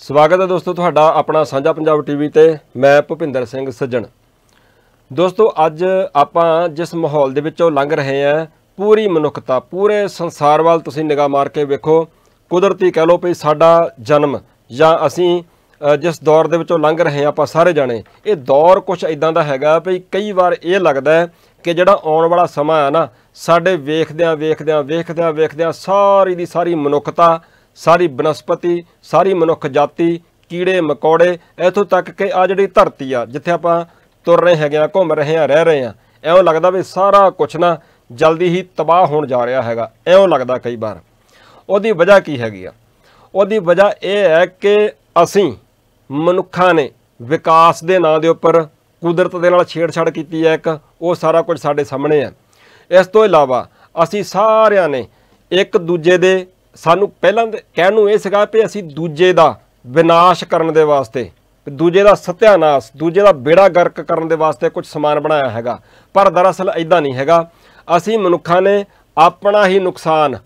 ਸਵਾਗਤ ਹੈ ਦੋਸਤੋ ਤੁਹਾਡਾ ਆਪਣਾ ਸਾਂਝਾ ਪੰਜਾਬ ਟੀਵੀ ਤੇ ਮੈਂ ਭੁਪਿੰਦਰ ਸਿੰਘ ਸੱਜਣ ਦੋਸਤੋ ਅੱਜ ਆਪਾਂ ਜਿਸ ਮਾਹੌਲ ਦੇ ਵਿੱਚੋਂ ਲੰਘ ਰਹੇ ਆਂ ਪੂਰੀ ਮਨੁੱਖਤਾ ਪੂਰੇ ਸੰਸਾਰ ਵੱਲ ਤੁਸੀਂ ਨਿਗਾਹ ਮਾਰ ਕੇ ਵੇਖੋ ਕੁਦਰਤੀ ਕਹਿ ਲੋ ਵੀ ਸਾਡਾ ਜਨਮ ਜਾਂ ਅਸੀਂ ਜਿਸ ਦੌਰ ਦੇ ਵਿੱਚੋਂ ਲੰਘ ਰਹੇ ਆਪਾਂ ਸਾਰੇ ਜਾਣੇ ਇਹ ਦੌਰ ਕੁਝ ਇਦਾਂ ਦਾ ਹੈਗਾ ਵੀ ਕਈ ਵਾਰ ਇਹ ਲੱਗਦਾ ਹੈ ਕਿ ਜਿਹੜਾ ਆਉਣ ਵਾਲਾ ਸਮਾਂ ਆ ਨਾ ਸਾਡੇ ਵੇਖਦਿਆਂ ਵੇਖਦਿਆਂ ਵੇਖਦਿਆਂ ਵੇਖਦਿਆਂ ਸਾਰੀ ਦੀ ਸਾਰੀ ਮਨੁੱਖਤਾ ਸਾਰੀ ਬਨਸਪਤੀ ਸਾਰੀ ਮਨੁੱਖ ਜਾਤੀ ਕੀੜੇ ਮਕੌੜੇ ਇਥੋਂ ਤੱਕ ਕਿ ਆ ਜਿਹੜੀ ਧਰਤੀ ਆ ਜਿੱਥੇ ਆਪਾਂ ਤੁਰ ਰਹੇ ਹੈਗੇ ਆ ਘੁੰਮ ਰਹੇ ਆ ਰਹਿ ਰਹੇ ਆ ਐਉਂ ਲੱਗਦਾ ਵੀ ਸਾਰਾ ਕੁਝ ਨਾ ਜਲਦੀ ਹੀ ਤਬਾਹ ਹੋਣ ਜਾ ਰਿਹਾ ਹੈਗਾ ਐਉਂ ਲੱਗਦਾ ਕਈ ਵਾਰ ਉਹਦੀ ਵਜ੍ਹਾ ਕੀ ਹੈਗੀ ਆ ਉਹਦੀ ਵਜ੍ਹਾ ਇਹ ਹੈ ਕਿ ਅਸੀਂ ਮਨੁੱਖਾਂ ਨੇ ਵਿਕਾਸ ਦੇ ਨਾਂ ਦੇ ਉੱਪਰ ਕੁਦਰਤ ਦੇ ਨਾਲ ਛੇੜਛਾੜ ਕੀਤੀ ਹੈ ਇੱਕ ਉਹ ਸਾਰਾ ਕੁਝ ਸਾਡੇ ਸਾਹਮਣੇ ਹੈ ਇਸ ਤੋਂ ਇਲਾਵਾ ਅਸੀਂ ਸਾਰਿਆਂ ਨੇ ਇੱਕ ਦੂਜੇ ਦੇ ਸਾਨੂੰ ਪਹਿਲਾਂ ਕਹਿਣ ਨੂੰ ਇਹ ਸੀਗਾ ਪਏ ਅਸੀਂ ਦੂਜੇ ਦਾ ਵਿਨਾਸ਼ ਕਰਨ ਦੇ ਵਾਸਤੇ ਦੂਜੇ ਦਾ ਸਤਿਆਨਾਸ਼ ਦੂਜੇ ਦਾ ਬੇੜਾ ਗਰਕ ਕਰਨ ਦੇ ਵਾਸਤੇ ਕੁਝ ਸਮਾਨ ਬਣਾਇਆ ਹੈਗਾ ਪਰ ਦਰਅਸਲ ਐਦਾਂ ਨਹੀਂ ਹੈਗਾ ਅਸੀਂ ਮਨੁੱਖਾਂ ਨੇ ਆਪਣਾ ਹੀ ਨੁਕਸਾਨ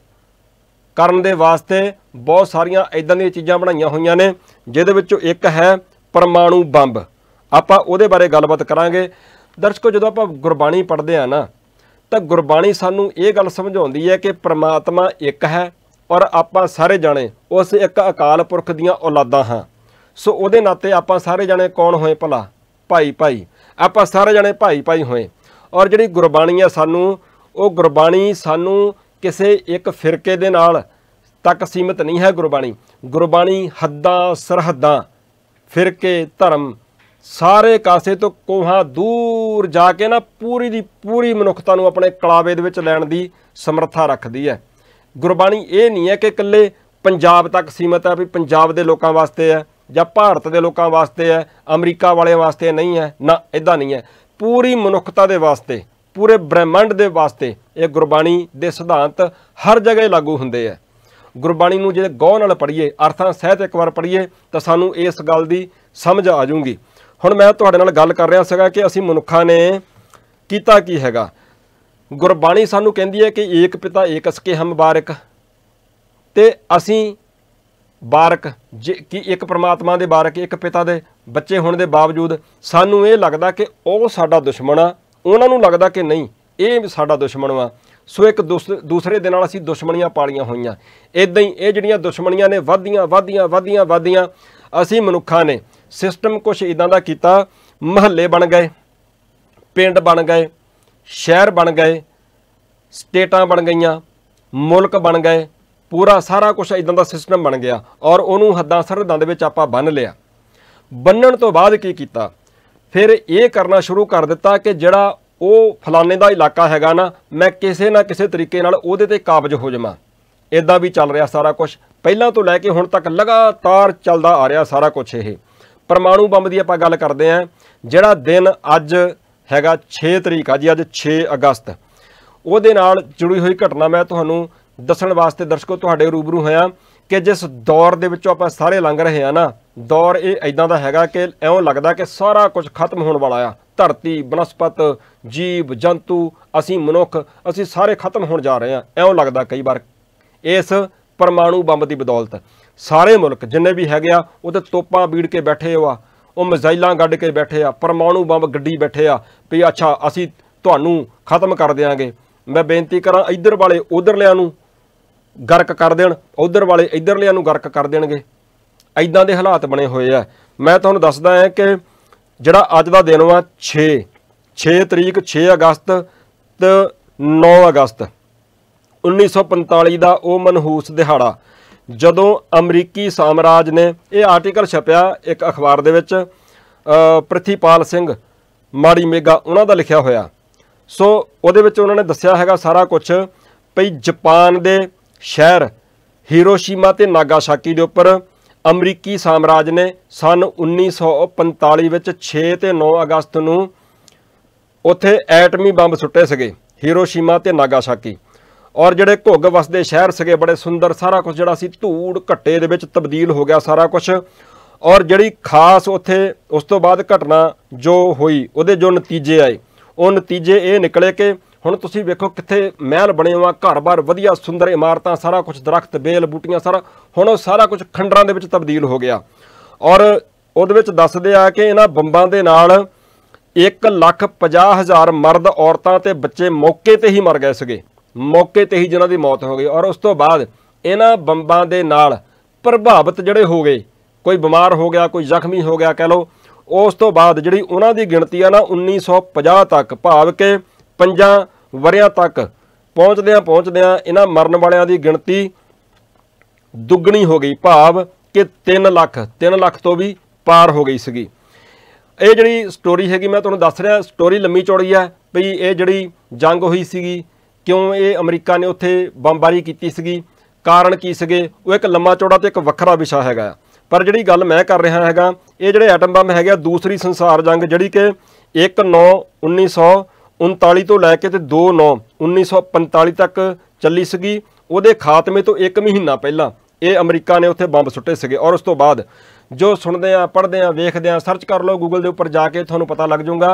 ਕਰਨ ਦੇ ਵਾਸਤੇ ਬਹੁਤ ਸਾਰੀਆਂ ਐਦਾਂ ਦੀਆਂ ਚੀਜ਼ਾਂ ਬਣਾਈਆਂ ਹੋਈਆਂ ਨੇ ਜਿਹਦੇ ਵਿੱਚੋਂ ਇੱਕ ਹੈ ਪਰਮਾਣੂ ਬੰਬ ਆਪਾਂ ਉਹਦੇ ਬਾਰੇ ਗੱਲਬਾਤ ਕਰਾਂਗੇ ਦਰਸ਼ਕੋ ਜਦੋਂ ਆਪਾਂ ਗੁਰਬਾਣੀ ਪੜ੍ਹਦੇ ਆ ਨਾ ਤਾਂ ਗੁਰਬਾਣੀ ਸਾਨੂੰ ਇਹ ਗੱਲ ਸਮਝਾਉਂਦੀ ਹੈ ਕਿ ਪ੍ਰਮਾਤਮਾ ਇੱਕ ਹੈ ਔਰ ਆਪਾਂ ਸਾਰੇ ਜਾਣੇ ਉਸ ਇੱਕ ਅਕਾਲ ਪੁਰਖ ਦੀਆਂ ਔਲਾਦਾਂ ਹਾਂ ਸੋ ਉਹਦੇ ਨਾਤੇ ਆਪਾਂ ਸਾਰੇ ਜਾਣੇ ਕੌਣ ਹੋਏ ਭਲਾ ਭਾਈ ਭਾਈ ਆਪਾਂ ਸਾਰੇ ਜਾਣੇ ਭਾਈ ਭਾਈ ਹੋਏ ਔਰ ਜਿਹੜੀ ਗੁਰਬਾਣੀ ਆ ਸਾਨੂੰ ਉਹ ਗੁਰਬਾਣੀ ਸਾਨੂੰ ਕਿਸੇ ਇੱਕ ਫਿਰਕੇ ਦੇ ਨਾਲ ਤੱਕ ਸੀਮਤ ਨਹੀਂ ਹੈ ਗੁਰਬਾਣੀ ਗੁਰਬਾਣੀ ਹੱਦਾਂ ਸਰਹੱਦਾਂ ਫਿਰਕੇ ਧਰਮ ਸਾਰੇ ਕਾਸੇ ਤੋਂ ਕੋਹਾਂ ਦੂਰ ਜਾ ਕੇ ਨਾ ਪੂਰੀ ਦੀ ਪੂਰੀ ਮਨੁੱਖਤਾ ਨੂੰ ਆਪਣੇ ਕਲਾਵੇ ਦੇ ਵਿੱਚ ਲੈਣ ਦੀ ਸਮਰੱਥਾ ਰੱਖਦੀ ਹੈ ਗੁਰਬਾਣੀ ਇਹ ਨਹੀਂ ਹੈ ਕਿ ਇਕੱਲੇ ਪੰਜਾਬ ਤੱਕ ਸੀਮਤ ਹੈ ਵੀ ਪੰਜਾਬ ਦੇ ਲੋਕਾਂ ਵਾਸਤੇ ਹੈ ਜਾਂ ਭਾਰਤ ਦੇ ਲੋਕਾਂ ਵਾਸਤੇ ਹੈ ਅਮਰੀਕਾ ਵਾਲਿਆਂ ਵਾਸਤੇ ਨਹੀਂ ਹੈ ਨਾ ਇਦਾਂ ਨਹੀਂ ਹੈ ਪੂਰੀ ਮਨੁੱਖਤਾ ਦੇ ਵਾਸਤੇ ਪੂਰੇ ਬ੍ਰਹਿਮੰਡ ਦੇ ਵਾਸਤੇ ਇਹ ਗੁਰਬਾਣੀ ਦੇ ਸਿਧਾਂਤ ਹਰ ਜਗ੍ਹਾ ਲਾਗੂ ਹੁੰਦੇ ਆ ਗੁਰਬਾਣੀ ਨੂੰ ਜੇ ਗੌਰ ਨਾਲ ਪੜ੍ਹੀਏ ਅਰਥਾਂ ਸਹਿਤ ਇੱਕ ਵਾਰ ਪੜ੍ਹੀਏ ਤਾਂ ਸਾਨੂੰ ਇਸ ਗੱਲ ਦੀ ਸਮਝ ਆ ਜਾਊਗੀ ਹੁਣ ਮੈਂ ਤੁਹਾਡੇ ਨਾਲ ਗੱਲ ਕਰ ਰਿਹਾ ਸੀਗਾ ਕਿ ਅਸੀਂ ਮਨੁੱਖਾਂ ਨੇ ਕੀਤਾ ਕੀ ਹੈਗਾ ਗੁਰਬਾਣੀ ਸਾਨੂੰ ਕਹਿੰਦੀ ਹੈ ਕਿ ਏਕ ਪਿਤਾ ਏਕ ਸਕੇ ਹਮ ਬਾਰਕ ਤੇ ਅਸੀਂ ਬਾਰਕ ਕਿ ਇੱਕ ਪ੍ਰਮਾਤਮਾ ਦੇ ਬਾਰਕ ਇੱਕ ਪਿਤਾ ਦੇ ਬੱਚੇ ਹੋਣ ਦੇ ਬਾਵਜੂਦ ਸਾਨੂੰ ਇਹ ਲੱਗਦਾ ਕਿ ਉਹ ਸਾਡਾ ਦੁਸ਼ਮਣ ਆ ਉਹਨਾਂ ਨੂੰ ਲੱਗਦਾ ਕਿ ਨਹੀਂ ਇਹ ਸਾਡਾ ਦੁਸ਼ਮਣ ਵਾ ਸੋ ਇੱਕ ਦੂਸਰੇ ਦੇ ਨਾਲ ਅਸੀਂ ਦੁਸ਼ਮਣੀਆਂ ਪਾਲੀਆਂ ਹੋਈਆਂ ਇਦਾਂ ਹੀ ਇਹ ਜਿਹੜੀਆਂ ਦੁਸ਼ਮਣੀਆਂ ਨੇ ਵਧਦੀਆਂ ਵਧਦੀਆਂ ਵਧਦੀਆਂ ਵਧਦੀਆਂ ਅਸੀਂ ਮਨੁੱਖਾਂ ਨੇ ਸਿਸਟਮ ਕੁਝ ਇਦਾਂ ਦਾ ਕੀਤਾ ਮਹੱਲੇ ਬਣ ਗਏ ਪਿੰਡ ਬਣ ਗਏ ਸ਼ਹਿਰ ਬਣ ਗਏ ਸਟੇਟਾਂ ਬਣ ਗਈਆਂ ਮੁਲਕ ਬਣ ਗਏ ਪੂਰਾ ਸਾਰਾ ਕੁਝ ਇਦਾਂ ਦਾ ਸਿਸਟਮ ਬਣ ਗਿਆ ਔਰ ਉਹਨੂੰ ਹੱਦਾਂ ਸਰਦਾਂ ਦੇ ਵਿੱਚ ਆਪਾਂ ਬੰਨ ਲਿਆ ਬੰਨਣ ਤੋਂ ਬਾਅਦ ਕੀ ਕੀਤਾ ਫਿਰ ਇਹ ਕਰਨਾ ਸ਼ੁਰੂ ਕਰ ਦਿੱਤਾ ਕਿ ਜਿਹੜਾ ਉਹ ਫਲਾਣੇ ਦਾ ਇਲਾਕਾ ਹੈਗਾ ਨਾ ਮੈਂ ਕਿਸੇ ਨਾ ਕਿਸੇ ਤਰੀਕੇ ਨਾਲ ਉਹਦੇ ਤੇ ਕਾਬਜ ਹੋ ਜਾਵਾਂ ਇਦਾਂ ਵੀ ਚੱਲ ਰਿਹਾ ਸਾਰਾ ਕੁਝ ਪਹਿਲਾਂ ਤੋਂ ਲੈ ਕੇ ਹੁਣ ਤੱਕ ਲਗਾਤਾਰ ਚੱਲਦਾ ਆ ਰਿਹਾ ਸਾਰਾ ਕੁਝ ਇਹ ਪਰਮਾਣੂ ਬੰਬ ਦੀ ਆਪਾਂ ਗੱਲ ਕਰਦੇ ਆਂ ਜਿਹੜਾ ਦਿਨ ਅੱਜ ਹੈਗਾ 6 ਤਰੀਕ ਆ ਜੀ ਅੱਜ 6 ਅਗਸਤ ਉਹਦੇ ਨਾਲ ਜੁੜੀ ਹੋਈ ਘਟਨਾ ਮੈਂ ਤੁਹਾਨੂੰ ਦੱਸਣ ਵਾਸਤੇ ਦਰਸ਼ਕੋ ਤੁਹਾਡੇ ਰੂਬਰੂ ਹੋਇਆ ਕਿ ਜਿਸ ਦੌਰ ਦੇ ਵਿੱਚੋਂ ਆਪਾਂ ਸਾਰੇ ਲੰਘ ਰਹੇ ਆ ਨਾ ਦੌਰ ਇਹ ਐਦਾਂ ਦਾ ਹੈਗਾ ਕਿ ਐਉਂ ਲੱਗਦਾ ਕਿ ਸਾਰਾ ਕੁਝ ਖਤਮ ਹੋਣ ਵਾਲਾ ਆ ਧਰਤੀ ਬਨਸਪਤ ਜੀਵ ਜੰਤੂ ਅਸੀਂ ਮਨੁੱਖ ਅਸੀਂ ਸਾਰੇ ਖਤਮ ਹੋਣ ਜਾ ਰਹੇ ਆ ਐਉਂ ਲੱਗਦਾ ਕਈ ਵਾਰ ਇਸ ਪਰਮਾਣੂ ਬੰਬ ਦੀ ਬਦੌਲਤ ਸਾਰੇ ਮੁਲਕ ਜਿੰਨੇ ਵੀ ਹੈਗੇ ਆ ਉਹ ਤੇ ਤੋਪਾਂ ਬੀੜ ਕੇ ਬੈਠੇ ਹੋ ਆ ਉਹ ਮਿਜ਼ਾਈਲਾਂ ਗੱਡ ਕੇ ਬੈਠੇ ਆ ਪਰਮਾਣੂ ਬੰਬ ਗੱਡੀ ਬੈਠੇ ਆ ਵੀ ਅੱਛਾ ਅਸੀਂ ਤੁਹਾਨੂੰ ਖਤਮ ਕਰ ਦੇਾਂਗੇ ਮੈਂ ਬੇਨਤੀ ਕਰਾਂ ਇਧਰ ਵਾਲੇ ਉਧਰਲਿਆਂ ਨੂੰ ਗਰਕ ਕਰ ਦੇਣ ਉਧਰ ਵਾਲੇ ਇਧਰਲਿਆਂ ਨੂੰ ਗਰਕ ਕਰ ਦੇਣਗੇ ਐਦਾਂ ਦੇ ਹਾਲਾਤ ਬਣੇ ਹੋਏ ਆ ਮੈਂ ਤੁਹਾਨੂੰ ਦੱਸਦਾ ਹਾਂ ਕਿ ਜਿਹੜਾ ਅੱਜ ਦਾ ਦਿਨ ਵਾ 6 6 ਤਰੀਕ 6 ਅਗਸਤ ਤੇ 9 ਅਗਸਤ 1945 ਦਾ ਉਹ ਮਨਹੂਸ ਦਿਹਾੜਾ ਜਦੋਂ ਅਮਰੀਕੀ ਸਾਮਰਾਜ ਨੇ ਇਹ ਆਰਟੀਕਲ ਛਪਿਆ ਇੱਕ ਅਖਬਾਰ ਦੇ ਵਿੱਚ ਪ੍ਰਥੀਪਾਲ ਸਿੰਘ ਮਾੜੀ ਮੇਗਾ ਉਹਨਾਂ ਦਾ ਲਿਖਿਆ ਹੋਇਆ ਸੋ ਉਹਦੇ ਵਿੱਚ ਉਹਨਾਂ ਨੇ ਦੱਸਿਆ ਹੈਗਾ ਸਾਰਾ ਕੁਝ ਭਈ ਜਾਪਾਨ ਦੇ ਸ਼ਹਿਰ ਹੀਰੋਸ਼ੀਮਾ ਤੇ ਨਾਗਾਸਾਕੀ ਦੇ ਉੱਪਰ ਅਮਰੀਕੀ ਸਾਮਰਾਜ ਨੇ ਸਨ 1945 ਵਿੱਚ 6 ਤੇ 9 ਅਗਸਤ ਨੂੰ ਉੱਥੇ ਐਟਮੀ ਬੰਬ ਸੁੱਟੇ ਸੀਗੇ ਹੀਰੋਸ਼ੀਮਾ ਤੇ ਨਾਗਾਸਾਕੀ ਔਰ ਜਿਹੜੇ ਘੁੱਗ ਵਸਦੇ ਸ਼ਹਿਰ ਸੀਗੇ ਬੜੇ ਸੁੰਦਰ ਸਾਰਾ ਕੁਝ ਜਿਹੜਾ ਸੀ ਧੂੜ ਘੱਟੇ ਦੇ ਵਿੱਚ ਤਬਦੀਲ ਹੋ ਗਿਆ ਸਾਰਾ ਕੁਝ ਔਰ ਜਿਹੜੀ ਖਾਸ ਉੱਥੇ ਉਸ ਤੋਂ ਬਾਅਦ ਘਟਨਾ ਜੋ ਹੋਈ ਉਹਦੇ ਜੋ ਨਤੀਜੇ ਆਏ ਉਹ ਨਤੀਜੇ ਇਹ ਨਿਕਲੇ ਕਿ ਹੁਣ ਤੁਸੀਂ ਵੇਖੋ ਕਿੱਥੇ ਮਹਿਲ ਬਣੇ ਹੋਆ ਘਰ-ਬਾਰ ਵਧੀਆ ਸੁੰਦਰ ਇਮਾਰਤਾਂ ਸਾਰਾ ਕੁਝ ਦਰਖਤ ਬੇਲ ਬੂਟੀਆਂ ਸਾਰਾ ਹੁਣ ਉਹ ਸਾਰਾ ਕੁਝ ਖੰਡਰਾਂ ਦੇ ਵਿੱਚ ਤਬਦੀਲ ਹੋ ਗਿਆ ਔਰ ਉਹਦੇ ਵਿੱਚ ਦੱਸਦੇ ਆ ਕਿ ਇਹਨਾਂ ਬੰਬਾਂ ਦੇ ਨਾਲ 1 ਲੱਖ 50 ਹਜ਼ਾਰ ਮਰਦ ਔਰਤਾਂ ਤੇ ਬੱਚੇ ਮੌਕੇ ਤੇ ਹੀ ਮਰ ਗਏ ਸੀਗੇ ਮੌਕੇ ਤੇ ਹੀ ਜਿਨ੍ਹਾਂ ਦੀ ਮੌਤ ਹੋ ਗਈ ਔਰ ਉਸ ਤੋਂ ਬਾਅਦ ਇਹਨਾਂ ਬੰਬਾਂ ਦੇ ਨਾਲ ਪ੍ਰਭਾਵਿਤ ਜਿਹੜੇ ਹੋ ਗਏ ਕੋਈ ਬਿਮਾਰ ਹੋ ਗਿਆ ਕੋਈ ਜ਼ਖਮੀ ਹੋ ਗਿਆ ਕਹਿ ਲਓ ਉਸ ਤੋਂ ਬਾਅਦ ਜਿਹੜੀ ਉਹਨਾਂ ਦੀ ਗਿਣਤੀ ਆ ਨਾ 1950 ਤੱਕ ਭਾਵ ਕਿ ਪੰਜਾਂ ਵਰਿਆਂ ਤੱਕ ਪਹੁੰਚਦਿਆਂ ਪਹੁੰਚਦਿਆਂ ਇਹਨਾਂ ਮਰਨ ਵਾਲਿਆਂ ਦੀ ਗਿਣਤੀ ਦੁੱਗਣੀ ਹੋ ਗਈ ਭਾਵ ਕਿ 3 ਲੱਖ 3 ਲੱਖ ਤੋਂ ਵੀ ਪਾਰ ਹੋ ਗਈ ਸੀਗੀ ਇਹ ਜਿਹੜੀ ਸਟੋਰੀ ਹੈਗੀ ਮੈਂ ਤੁਹਾਨੂੰ ਦੱਸ ਰਿਹਾ ਸਟੋਰੀ ਲੰਮੀ ਚੌੜੀ ਹੈ ਭਈ ਇਹ ਜਿਹੜੀ ਜੰਗ ਹੋਈ ਸੀਗੀ ਕਿਉਂ ਇਹ ਅਮਰੀਕਾ ਨੇ ਉੱਥੇ ਬੰਬਾਰੀ ਕੀਤੀ ਸੀਗੀ ਕਾਰਨ ਕੀ ਸੀਗੇ ਉਹ ਇੱਕ ਲੰਮਾ ਚੌੜਾ ਤੇ ਇੱਕ ਵੱਖਰਾ ਵਿਸ਼ਾ ਹੈਗਾ ਪਰ ਜਿਹੜੀ ਗੱਲ ਮੈਂ ਕਰ ਰਿਹਾ ਹੈਗਾ ਇਹ ਜਿਹੜੇ ਐਟਮ ਬੰਬ ਹੈਗੇ ਆ ਦੂਸਰੀ ਸੰਸਾਰ ਜੰਗ ਜਿਹੜੀ ਕਿ 191939 ਤੋਂ ਲੈ ਕੇ ਤੇ 29 1945 ਤੱਕ ਚੱਲੀ ਸੀਗੀ ਉਹਦੇ ਖਾਤਮੇ ਤੋਂ 1 ਮਹੀਨਾ ਪਹਿਲਾਂ ਇਹ ਅਮਰੀਕਾ ਨੇ ਉੱਥੇ ਬੰਬ ਸੁੱਟੇ ਸੀਗੇ ਔਰ ਉਸ ਤੋਂ ਬਾਅਦ ਜੋ ਸੁਣਦੇ ਆ ਪੜ੍ਹਦੇ ਆ ਵੇਖਦੇ ਆ ਸਰਚ ਕਰ ਲਓ ਗੂਗਲ ਦੇ ਉੱਪਰ ਜਾ ਕੇ ਤੁਹਾਨੂੰ ਪਤਾ ਲੱਗ ਜਾਊਗਾ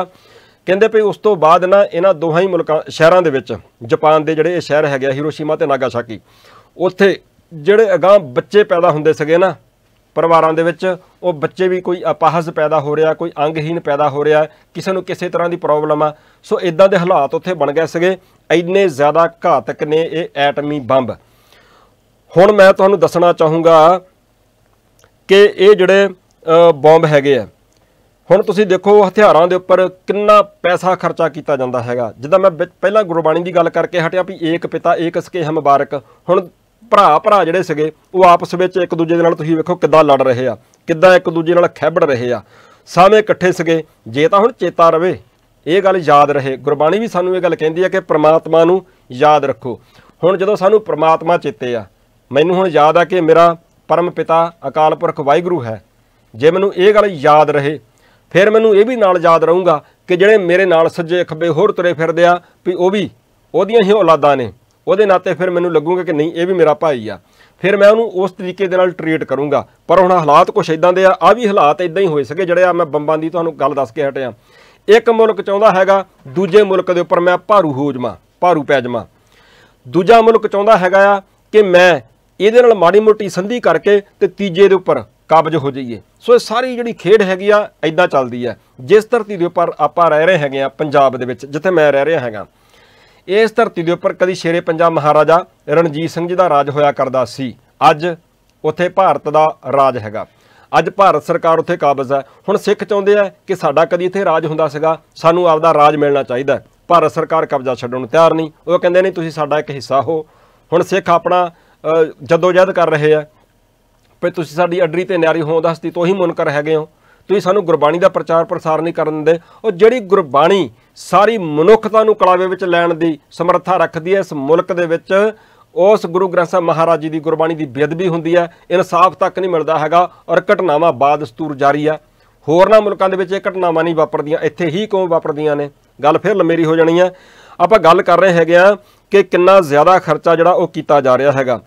ਕਹਿੰਦੇ ਵੀ ਉਸ ਤੋਂ ਬਾਅਦ ਨਾ ਇਹਨਾਂ ਦੋਹਾਂ ਹੀ ਮੁਲਕਾਂ ਸ਼ਹਿਰਾਂ ਦੇ ਵਿੱਚ ਜਾਪਾਨ ਦੇ ਜਿਹੜੇ ਇਹ ਸ਼ਹਿਰ ਹੈਗੇ ਹਿਰੋਸ਼ੀਮਾ ਤੇ ਨਾਗਾਸਾਕੀ ਉੱਥੇ ਜਿਹੜੇ ਅਗਾਹ ਬੱਚੇ ਪੈਦਾ ਹੁੰਦੇ ਸਗੇ ਨਾ ਪਰਿਵਾਰਾਂ ਦੇ ਵਿੱਚ ਉਹ ਬੱਚੇ ਵੀ ਕੋਈ ਅਪਾਹਜ ਪੈਦਾ ਹੋ ਰਿਹਾ ਕੋਈ ਅੰਗਹੀਨ ਪੈਦਾ ਹੋ ਰਿਹਾ ਕਿਸੇ ਨੂੰ ਕਿਸੇ ਤਰ੍ਹਾਂ ਦੀ ਪ੍ਰੋਬਲਮ ਆ ਸੋ ਇਦਾਂ ਦੇ ਹਾਲਾਤ ਉੱਥੇ ਬਣ ਗਏ ਸਗੇ ਇੰਨੇ ਜ਼ਿਆਦਾ ਘਾਤਕ ਨੇ ਇਹ ਐਟਮੀ ਬੰਬ ਹੁਣ ਮੈਂ ਤੁਹਾਨੂੰ ਦੱਸਣਾ ਚਾਹੂੰਗਾ ਕਿ ਇਹ ਜਿਹੜੇ ਬੰਬ ਹੈਗੇ ਆ ਹੁਣ ਤੁਸੀਂ ਦੇਖੋ ਹਥਿਆਰਾਂ ਦੇ ਉੱਪਰ ਕਿੰਨਾ ਪੈਸਾ ਖਰਚਾ ਕੀਤਾ ਜਾਂਦਾ ਹੈਗਾ ਜਿੱਦਾਂ ਮੈਂ ਪਹਿਲਾਂ ਗੁਰਬਾਣੀ ਦੀ ਗੱਲ ਕਰਕੇ ਹਟਿਆ ਵੀ ਏਕ ਪਿਤਾ ਏਕ ਸਕੇ ਹਮ ਮੁਬਾਰਕ ਹੁਣ ਭਰਾ ਭਰਾ ਜਿਹੜੇ ਸੀਗੇ ਉਹ ਆਪਸ ਵਿੱਚ ਇੱਕ ਦੂਜੇ ਦੇ ਨਾਲ ਤੁਸੀਂ ਵੇਖੋ ਕਿੱਦਾਂ ਲੜ ਰਹੇ ਆ ਕਿੱਦਾਂ ਇੱਕ ਦੂਜੇ ਨਾਲ ਖੈਬੜ ਰਹੇ ਆ ਸਾਵੇਂ ਇਕੱਠੇ ਸੀਗੇ ਜੇ ਤਾਂ ਹੁਣ ਚੇਤਾ ਰਵੇ ਇਹ ਗੱਲ ਯਾਦ ਰਹੇ ਗੁਰਬਾਣੀ ਵੀ ਸਾਨੂੰ ਇਹ ਗੱਲ ਕਹਿੰਦੀ ਹੈ ਕਿ ਪ੍ਰਮਾਤਮਾ ਨੂੰ ਯਾਦ ਰੱਖੋ ਹੁਣ ਜਦੋਂ ਸਾਨੂੰ ਪ੍ਰਮਾਤਮਾ ਚੇਤੇ ਆ ਮੈਨੂੰ ਹੁਣ ਯਾਦ ਆ ਕਿ ਮੇਰਾ ਪਰਮ ਪਿਤਾ ਅਕਾਲ ਪੁਰਖ ਵਾਹਿਗੁਰੂ ਹੈ ਜੇ ਮੈਨੂੰ ਇਹ ਗੱਲ ਯਾਦ ਰਹੇ ਫਿਰ ਮੈਨੂੰ ਇਹ ਵੀ ਨਾਲ ਯਾਦ ਰਹੂੰਗਾ ਕਿ ਜਿਹੜੇ ਮੇਰੇ ਨਾਲ ਸੱਜੇ ਖੱਬੇ ਹੋਰ ਤੁਰੇ ਫਿਰਦੇ ਆ ਵੀ ਉਹ ਵੀ ਉਹਦੀਆਂ ਹੀ ਔਲਾਦਾਂ ਨੇ ਉਹਦੇ ਨਾਤੇ ਫਿਰ ਮੈਨੂੰ ਲੱਗੂਗਾ ਕਿ ਨਹੀਂ ਇਹ ਵੀ ਮੇਰਾ ਭਾਈ ਆ ਫਿਰ ਮੈਂ ਉਹਨੂੰ ਉਸ ਤਰੀਕੇ ਦੇ ਨਾਲ ਟ੍ਰੀਟ ਕਰੂੰਗਾ ਪਰ ਹੁਣ ਹਾਲਾਤ ਕੁਝ ਇਦਾਂ ਦੇ ਆ ਆ ਵੀ ਹਾਲਾਤ ਇਦਾਂ ਹੀ ਹੋਏ ਸਕੇ ਜਿਹੜੇ ਆ ਮੈਂ ਬੰਬਾਂ ਦੀ ਤੁਹਾਨੂੰ ਗੱਲ ਦੱਸ ਕੇ ਹਟਿਆ ਇੱਕ ਮੁਲਕ ਚਾਹੁੰਦਾ ਹੈਗਾ ਦੂਜੇ ਮੁਲਕ ਦੇ ਉੱਪਰ ਮੈਂ ਭਾਰੂ ਹੋ ਜਾਵਾਂ ਭਾਰੂ ਪੈ ਜਾਵਾਂ ਦੂਜਾ ਮੁਲਕ ਚਾਹੁੰਦਾ ਹੈਗਾ ਆ ਕਿ ਮੈਂ ਇਹਦੇ ਨਾਲ ਮਾੜੀ ਮੋਟੀ ਸੰਧੀ ਕਰਕੇ ਤੇ ਤੀਜੇ ਦੇ ਉੱਪਰ ਕਾਬਜ ਹੋ ਜਾਈਏ ਸੋ ਇਹ ਸਾਰੀ ਜਿਹੜੀ ਖੇਡ ਹੈਗੀ ਆ ਐਦਾਂ ਚੱਲਦੀ ਆ ਜਿਸ ਧਰਤੀ ਦੇ ਉੱਪਰ ਆਪਾਂ ਰਹਿ ਰਹੇ ਹੈਗੇ ਆ ਪੰਜਾਬ ਦੇ ਵਿੱਚ ਜਿੱਥੇ ਮੈਂ ਰਹਿ ਰਿਹਾ ਹੈਗਾ ਇਸ ਧਰਤੀ ਦੇ ਉੱਪਰ ਕਦੀ ਸ਼ੇਰੇ ਪੰਜਾਬ ਮਹਾਰਾਜਾ ਰਣਜੀਤ ਸਿੰਘ ਜੀ ਦਾ ਰਾਜ ਹੋਇਆ ਕਰਦਾ ਸੀ ਅੱਜ ਉੱਥੇ ਭਾਰਤ ਦਾ ਰਾਜ ਹੈਗਾ ਅੱਜ ਭਾਰਤ ਸਰਕਾਰ ਉੱਥੇ ਕਾਬਜ਼ ਹੈ ਹੁਣ ਸਿੱਖ ਚਾਹੁੰਦੇ ਆ ਕਿ ਸਾਡਾ ਕਦੀ ਇੱਥੇ ਰਾਜ ਹੁੰਦਾ ਸੀਗਾ ਸਾਨੂੰ ਆਪਦਾ ਰਾਜ ਮਿਲਣਾ ਚਾਹੀਦਾ ਭਾਰਤ ਸਰਕਾਰ ਕਬਜ਼ਾ ਛੱਡਣ ਨੂੰ ਤਿਆਰ ਨਹੀਂ ਉਹ ਕਹਿੰਦੇ ਨਹੀਂ ਤੁਸੀਂ ਸਾਡਾ ਇੱਕ ਹਿੱਸਾ ਹੋ ਹੁਣ ਸਿੱਖ ਆਪਣਾ ਜਦੋਜਹਿਦ ਕਰ ਰਹੇ ਆ ਵੀ ਤੁਸੀਂ ਸਾਡੀ ਅਡਰੀ ਤੇ ਨਿਆਰੀ ਹੋਂਦ ਹਸਤੀ ਤੋਂ ਹੀ ਮੁਨਕਰ ਹੈਗੇ ਹੋ ਤੁਸੀਂ ਸਾਨੂੰ ਗੁਰਬਾਣੀ ਦਾ ਪ੍ਰਚਾਰ ਪ੍ਰਸਾਰ ਨਹੀਂ ਕਰਨ ਦਿੰਦੇ ਉਹ ਜਿਹੜੀ ਗੁਰਬਾਣੀ ਸਾਰੀ ਮਨੁੱਖਤਾ ਨੂੰ ਕਲਾਵੇ ਵਿੱਚ ਲੈਣ ਦੀ ਸਮਰੱਥਾ ਰੱਖਦੀ ਹੈ ਇਸ ਮੁਲਕ ਦੇ ਵਿੱਚ ਉਸ ਗੁਰੂ ਗ੍ਰੰਥ ਸਾਹਿਬ ਮਹਾਰਾਜ ਜੀ ਦੀ ਗੁਰਬਾਣੀ ਦੀ ਬੇਅਦਬੀ ਹੁੰਦੀ ਹੈ ਇਨਸਾਫ ਤੱਕ ਨਹੀਂ ਮਿਲਦਾ ਹੈਗਾ ਔਰ ਘਟਨਾਵਾਂ ਸਤੂਰ ਜਾਰੀ ਆ ਹੋਰਨਾਂ ਮੁਲਕਾਂ ਦੇ ਵਿੱਚ ਇਹ ਘਟਨਾਵਾਂ ਨਹੀਂ ਵਾਪਰਦੀਆਂ ਇੱਥੇ ਹੀ ਕਿਉਂ ਵਾਪਰਦੀਆਂ ਨੇ ਗੱਲ ਫਿਰ ਲੰਮੀ ਹੋ ਜਾਣੀ ਆ ਆਪਾਂ ਗੱਲ ਕਰ ਰਹੇ ਹੈਗੇ ਆ ਕਿ ਕਿੰਨਾ ਜ਼ਿਆਦਾ ਖਰਚਾ ਜਿਹੜਾ ਉਹ ਕੀਤਾ ਜਾ ਰਿਹਾ ਹੈਗਾ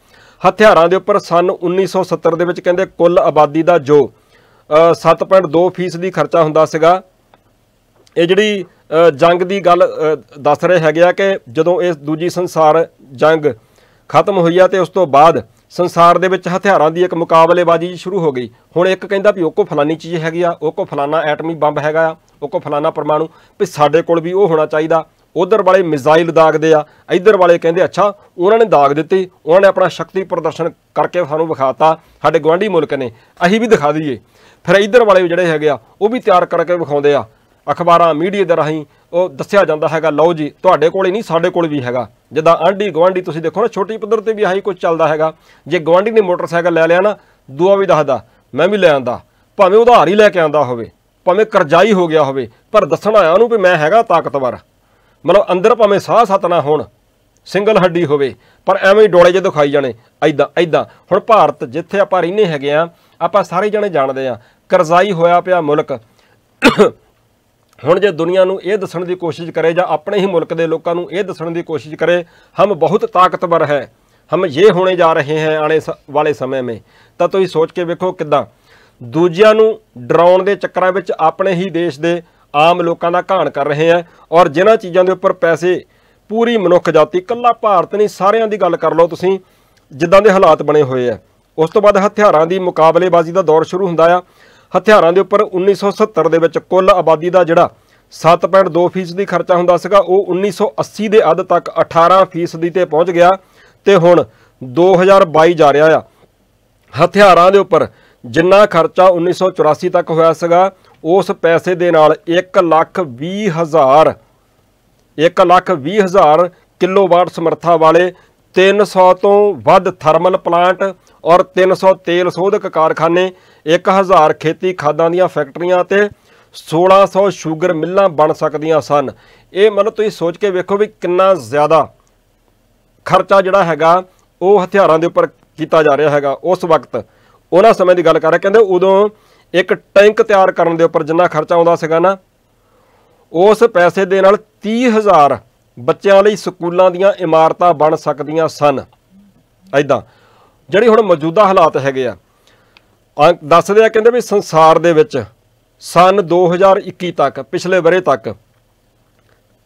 ਹਥਿਆਰਾਂ ਦੇ ਉੱਪਰ ਸਨ 1970 ਦੇ ਵਿੱਚ ਕਹਿੰਦੇ ਕੁੱਲ ਆਬਾਦੀ ਦਾ ਜੋ 7.2% ਦੀ ਖਰਚਾ ਹੁੰਦਾ ਸੀਗਾ ਇਹ ਜਿਹੜੀ ਜੰਗ ਦੀ ਗੱਲ ਦੱਸ ਰਹੇ ਹੈਗੇ ਆ ਕਿ ਜਦੋਂ ਇਸ ਦੂਜੀ ਸੰਸਾਰ ਜੰਗ ਖਤਮ ਹੋਈ ਆ ਤੇ ਉਸ ਤੋਂ ਬਾਅਦ ਸੰਸਾਰ ਦੇ ਵਿੱਚ ਹਥਿਆਰਾਂ ਦੀ ਇੱਕ ਮੁਕਾਬਲੇਬਾਜ਼ੀ ਸ਼ੁਰੂ ਹੋ ਗਈ ਹੁਣ ਇੱਕ ਕਹਿੰਦਾ ਵੀ ਉਹ ਕੋ ਫਲਾਨੀ ਚੀਜ਼ ਹੈਗੀ ਆ ਉਹ ਕੋ ਫਲਾਨਾ ਐਟਮੀ ਬੰਬ ਹੈਗਾ ਆ ਉਹ ਕੋ ਫਲਾਨਾ ਪਰਮਾਣੂ ਵੀ ਸਾਡੇ ਕੋਲ ਵੀ ਉਹ ਹੋਣਾ ਚਾਹੀਦਾ ਉਧਰ ਵਾਲੇ ਮਿਜ਼ਾਈਲ ਦਾਗਦੇ ਆ ਇਧਰ ਵਾਲੇ ਕਹਿੰਦੇ ਅੱਛਾ ਉਹਨਾਂ ਨੇ ਦਾਗ ਦਿੱਤੀ ਉਹਨਾਂ ਨੇ ਆਪਣਾ ਸ਼ਕਤੀ ਪ੍ਰਦਰਸ਼ਨ ਕਰਕੇ ਸਾਨੂੰ ਵਿਖਾਤਾ ਸਾਡੇ ਗਵਾਂਢੀ ਮੁਲਕ ਨੇ ਅਸੀਂ ਵੀ ਦਿਖਾ ਦਈਏ ਫਿਰ ਇਧਰ ਵਾਲੇ ਜਿਹੜੇ ਹੈਗੇ ਆ ਉਹ ਵੀ ਤਿਆਰ ਕਰਕੇ ਵਿਖਾਉਂਦੇ ਆ ਅਖਬਾਰਾਂ ਮੀਡੀਆ ਦੇ ਰਾਹੀਂ ਉਹ ਦੱਸਿਆ ਜਾਂਦਾ ਹੈਗਾ ਲਓ ਜੀ ਤੁਹਾਡੇ ਕੋਲ ਹੀ ਨਹੀਂ ਸਾਡੇ ਕੋਲ ਵੀ ਹੈਗਾ ਜਿੱਦਾਂ ਆਂਢੀ ਗਵਾਂਢੀ ਤੁਸੀਂ ਦੇਖੋ ਨਾ ਛੋਟੀ ਪੱਧਰ ਤੇ ਵੀ ਆਹੀ ਕੁਝ ਚੱਲਦਾ ਹੈਗਾ ਜੇ ਗਵਾਂਢੀ ਨੇ ਮੋਟਰਸਾਈਕਲ ਲੈ ਲਿਆ ਨਾ ਦੂਆ ਵੀ ਦੱਸਦਾ ਮੈਂ ਵੀ ਲੈ ਆਂਦਾ ਭਾਵੇਂ ਉਧਾਰ ਹੀ ਲੈ ਕੇ ਆਂਦਾ ਹੋਵੇ ਭਾਵੇਂ ਕਰਜ਼ਾਈ ਹੋ ਗਿਆ ਹੋਵੇ ਪਰ ਦੱਸਣਾ ਆਇਆ ਉਹਨੂੰ ਵੀ ਮੈਂ ਹੈਗਾ ਤਾਕਤਵਰ ਮਤਲਬ ਅੰਦਰ ਭਾਵੇਂ ਸਾਹ ਸਤ ਨਾ ਹੋਣ ਸਿੰਗਲ ਹੱਡੀ ਹੋਵੇ ਪਰ ਐਵੇਂ ਹੀ ਡੋਲੇ ਜੇ ਦਿਖਾਈ ਜਾਣੇ ਐਦਾਂ ਐਦਾਂ ਹੁਣ ਭਾਰਤ ਜਿੱਥੇ ਆਪਾਂ ਰਹਿੰਦੇ ਹੈਗੇ ਆ ਆਪਾਂ ਸਾਰੇ ਜਣੇ ਜਾਣਦੇ ਆ ਕਰਜ਼ਾਈ ਹੋਇਆ ਪਿਆ ਮੁਲਕ ਹੁਣ ਜੇ ਦੁਨੀਆ ਨੂੰ ਇਹ ਦੱਸਣ ਦੀ ਕੋਸ਼ਿਸ਼ ਕਰੇ ਜਾਂ ਆਪਣੇ ਹੀ ਮੁਲਕ ਦੇ ਲੋਕਾਂ ਨੂੰ ਇਹ ਦੱਸਣ ਦੀ ਕੋਸ਼ਿਸ਼ ਕਰੇ ਹਮ ਬਹੁਤ ਤਾਕਤਵਰ ਹੈ ਹਮ ਇਹ ਹੋਣੇ ਜਾ ਰਹੇ ਹੈ ਆਣੇ ਵਾਲੇ ਸਮੇਂ ਮੇ ਤਾਂ ਤੁਸੀਂ ਸੋਚ ਕੇ ਵੇਖੋ ਕਿਦਾਂ ਦੂਜਿਆਂ ਨੂੰ ਡਰਾਉਣ ਦੇ ਚੱਕਰਾਂ ਵਿੱਚ ਆਪਣੇ ਹੀ ਦੇਸ਼ ਦੇ ਆਮ ਲੋਕਾਂ ਦਾ ਘਾਣ ਕਰ ਰਹੇ ਆ ਔਰ ਜਿਨ੍ਹਾਂ ਚੀਜ਼ਾਂ ਦੇ ਉੱਪਰ ਪੈਸੇ ਪੂਰੀ ਮਨੁੱਖ ਜਾਤੀ ਇਕੱਲਾ ਭਾਰਤ ਨਹੀਂ ਸਾਰਿਆਂ ਦੀ ਗੱਲ ਕਰ ਲਓ ਤੁਸੀਂ ਜਿੱਦਾਂ ਦੇ ਹਾਲਾਤ ਬਣੇ ਹੋਏ ਆ ਉਸ ਤੋਂ ਬਾਅਦ ਹਥਿਆਰਾਂ ਦੀ ਮੁਕਾਬਲੇਬਾਜ਼ੀ ਦਾ ਦੌਰ ਸ਼ੁਰੂ ਹੁੰਦਾ ਆ ਹਥਿਆਰਾਂ ਦੇ ਉੱਪਰ 1970 ਦੇ ਵਿੱਚ ਕੁੱਲ ਆਬਾਦੀ ਦਾ ਜਿਹੜਾ 7.2% ਦੀ ਖਰਚਾ ਹੁੰਦਾ ਸੀਗਾ ਉਹ 1980 ਦੇ ਅੱਧ ਤੱਕ 18% ਦੀ ਤੇ ਪਹੁੰਚ ਗਿਆ ਤੇ ਹੁਣ 2022 ਜਾ ਰਿਹਾ ਆ ਹਥਿਆਰਾਂ ਦੇ ਉੱਪਰ ਜਿੰਨਾ ਖਰਚਾ 1984 ਤੱਕ ਹੋਇਆ ਸੀਗਾ ਉਸ ਪੈਸੇ ਦੇ ਨਾਲ 1 ਲੱਖ 20 ਹਜ਼ਾਰ 1 ਲੱਖ 20 ਹਜ਼ਾਰ ਕਿਲੋਵਾਟ ਸਮਰੱਥਾ ਵਾਲੇ 300 ਤੋਂ ਵੱਧ ਥਰਮਲ ਪਲਾਂਟ ਔਰ 300 ਤੇਲ ਸੋਧਕ ਕਾਰਖਾਨੇ 1000 ਖੇਤੀ ਖਾਦਾਂ ਦੀਆਂ ਫੈਕਟਰੀਆਂ ਤੇ 1600 ਸ਼ੂਗਰ ਮਿੱਲਾਂ ਬਣ ਸਕਦੀਆਂ ਸਨ ਇਹ ਮਤਲਬ ਤੁਸੀਂ ਸੋਚ ਕੇ ਵੇਖੋ ਵੀ ਕਿੰਨਾ ਜ਼ਿਆਦਾ ਖਰਚਾ ਜਿਹੜਾ ਹੈਗਾ ਉਹ ਹਥਿਆਰਾਂ ਦੇ ਉੱਪਰ ਕੀਤਾ ਜਾ ਰਿਹਾ ਹੈਗਾ ਉਸ ਵਕਤ ਉਹਨਾਂ ਸਮੇਂ ਦੀ ਗੱਲ ਕਰ ਰਿਹਾ ਕਹਿੰਦੇ ਉਦੋਂ ਇੱਕ ਟੈਂਕ ਤਿਆਰ ਕਰਨ ਦੇ ਉੱਪਰ ਜਿੰਨਾ ਖਰਚਾ ਆਉਂਦਾ ਸੀਗਾ ਨਾ ਉਸ ਪੈਸੇ ਦੇ ਨਾਲ 30000 ਬੱਚਿਆਂ ਲਈ ਸਕੂਲਾਂ ਦੀਆਂ ਇਮਾਰਤਾਂ ਬਣ ਸਕਦੀਆਂ ਸਨ ਐਦਾਂ ਜਿਹੜੀ ਹੁਣ ਮੌਜੂਦਾ ਹਾਲਾਤ ਹੈਗੇ ਆ ਦੱਸਦੇ ਆ ਕਹਿੰਦੇ ਵੀ ਸੰਸਾਰ ਦੇ ਵਿੱਚ ਸਨ 2021 ਤੱਕ ਪਿਛਲੇ ਬਰੇ ਤੱਕ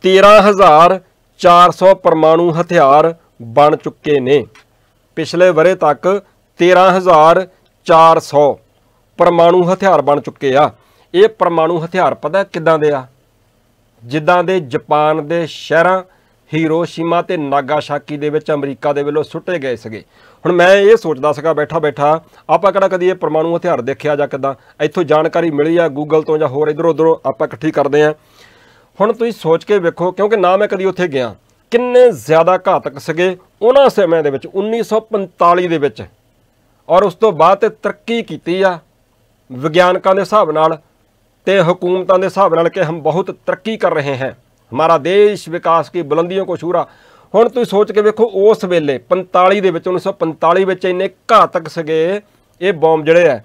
13400 ਪਰਮਾਣੂ ਹਥਿਆਰ ਬਣ ਚੁੱਕੇ ਨੇ ਪਿਛਲੇ ਬਰੇ ਤੱਕ 13000 400 ਪਰਮਾਣੂ ਹਥਿਆਰ ਬਣ ਚੁੱਕੇ ਆ ਇਹ ਪਰਮਾਣੂ ਹਥਿਆਰ ਪਤਾ ਕਿਦਾਂ ਦੇ ਆ ਜਿੱਦਾਂ ਦੇ ਜਾਪਾਨ ਦੇ ਸ਼ਹਿਰਾਂ ਹੀਰੋਸ਼ੀਮਾ ਤੇ ਨਾਗਾਸਾਕੀ ਦੇ ਵਿੱਚ ਅਮਰੀਕਾ ਦੇ ਵੱਲੋਂ ਸੁੱਟੇ ਗਏ ਸੀਗੇ ਹੁਣ ਮੈਂ ਇਹ ਸੋਚਦਾ ਸੀਗਾ ਬੈਠਾ ਬੈਠਾ ਆਪਾਂ ਕਿਹੜਾ ਕਦੀ ਇਹ ਪਰਮਾਣੂ ਹਥਿਆਰ ਦੇਖਿਆ ਜਾਂ ਕਿਦਾਂ ਇੱਥੋਂ ਜਾਣਕਾਰੀ ਮਿਲੀ ਆ ਗੂਗਲ ਤੋਂ ਜਾਂ ਹੋਰ ਇਧਰ ਉਧਰੋਂ ਆਪਾਂ ਇਕੱਠੀ ਕਰਦੇ ਆ ਹੁਣ ਤੁਸੀਂ ਸੋਚ ਕੇ ਵੇਖੋ ਕਿਉਂਕਿ ਨਾ ਮੈਂ ਕਦੀ ਉੱਥੇ ਗਿਆ ਕਿੰਨੇ ਜ਼ਿਆਦਾ ਘਾਤਕ ਸੀਗੇ ਉਹਨਾਂ ਸਮੇਂ ਦੇ ਵਿੱਚ 1945 ਦੇ ਵਿੱਚ ਔਰ ਉਸ ਤੋਂ ਬਾਅਦ ਤੇ ਤਰੱਕੀ ਕੀਤੀ ਆ ਵਿਗਿਆਨਕਾਂ ਦੇ ਹਿਸਾਬ ਨਾਲ ਤੇ ਹਕੂਮਤਾਂ ਦੇ ਹਿਸਾਬ ਨਾਲ ਕਿ ਹਮ ਬਹੁਤ ਤਰੱਕੀ ਕਰ ਰਹੇ ਹਾਂ ਹਮਾਰਾ ਦੇਸ਼ ਵਿਕਾਸ ਕੀ ਬੁਲੰਦੀਆਂ ਕੋ ਛੂਰਾ ਹੁਣ ਤੁਸੀਂ ਸੋਚ ਕੇ ਵੇਖੋ ਉਸ ਵੇਲੇ 45 ਦੇ ਵਿੱਚ 1945 ਵਿੱਚ ਇੰਨੇ ਘਾਤਕ ਸਗੇ ਇਹ ਬੌਮ ਜਿਹੜੇ ਆ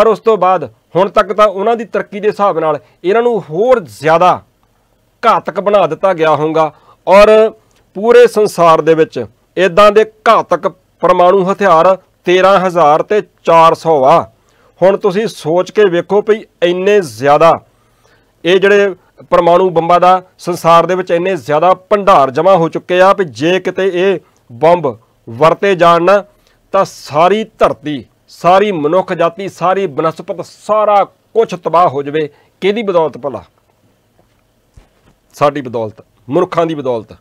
ਔਰ ਉਸ ਤੋਂ ਬਾਅਦ ਹੁਣ ਤੱਕ ਤਾਂ ਉਹਨਾਂ ਦੀ ਤਰੱਕੀ ਦੇ ਹਿਸਾਬ ਨਾਲ ਇਹਨਾਂ ਨੂੰ ਹੋਰ ਜ਼ਿਆਦਾ ਘਾਤਕ ਬਣਾ ਦਿੱਤਾ ਗਿਆ ਹੋਊਗਾ ਔਰ ਪੂਰੇ ਸੰਸਾਰ ਦੇ ਵਿੱਚ ਇਦਾਂ ਦੇ ਘਾਤਕ ਪਰਮਾਣੂ ਹਥਿਆਰ 13000 ਤੇ 400 ਆ ਹੁਣ ਤੁਸੀਂ ਸੋਚ ਕੇ ਵੇਖੋ ਭਈ ਇੰਨੇ ਜ਼ਿਆਦਾ ਇਹ ਜਿਹੜੇ ਪਰਮਾਣੂ ਬੰਬਾਂ ਦਾ ਸੰਸਾਰ ਦੇ ਵਿੱਚ ਇੰਨੇ ਜ਼ਿਆਦਾ ਭੰਡਾਰ ਜਮ੍ਹਾਂ ਹੋ ਚੁੱਕੇ ਆ ਭਈ ਜੇ ਕਿਤੇ ਇਹ ਬੰਬ ਵਰਤੇ ਜਾਣ ਨਾ ਤਾਂ ਸਾਰੀ ਧਰਤੀ ਸਾਰੀ ਮਨੁੱਖ ਜਾਤੀ ਸਾਰੀ ਬਨਸਪਤ ਸਾਰਾ ਕੁਝ ਤਬਾਹ ਹੋ ਜਵੇ ਕਿਹਦੀ ਬਦੌਲਤ ਭਲਾ ਸਾਡੀ ਬਦੌਲਤ ਮਨੁੱਖਾਂ ਦੀ ਬਦੌਲਤ